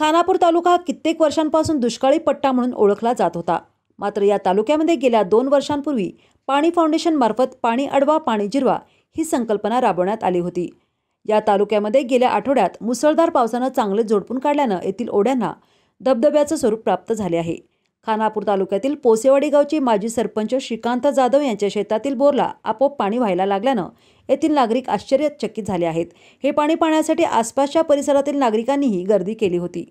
खानापूर तालुका हा कित्येक वर्षांपासून दुष्काळी पट्टा म्हणून ओळखला जात होता मात्र या तालुक्यामध्ये गेल्या दोन वर्षांपूर्वी पाणी फाउंडेशन मार्फत पाणी अडवा पाणी जिरवा ही संकल्पना राबवण्यात आली होती या तालुक्यामध्ये गेल्या आठवड्यात मुसळधार पावसानं चांगले जोडपून काढल्यानं येथील ओढ्यांना धबधब्याचं स्वरूप प्राप्त झाले आहे खानापूर तालुक्यातील पोसेवाडी गावचे माजी सरपंच श्रीकांत जाधव यांच्या शेतातील बोरला आपोआप पाणी व्हायला लागल्यानं येथील नागरिक आश्चर्यचकित झाले आहेत हे पाणी पाण्यासाठी आसपासच्या परिसरातील नागरिकांनीही गर्दी केली होती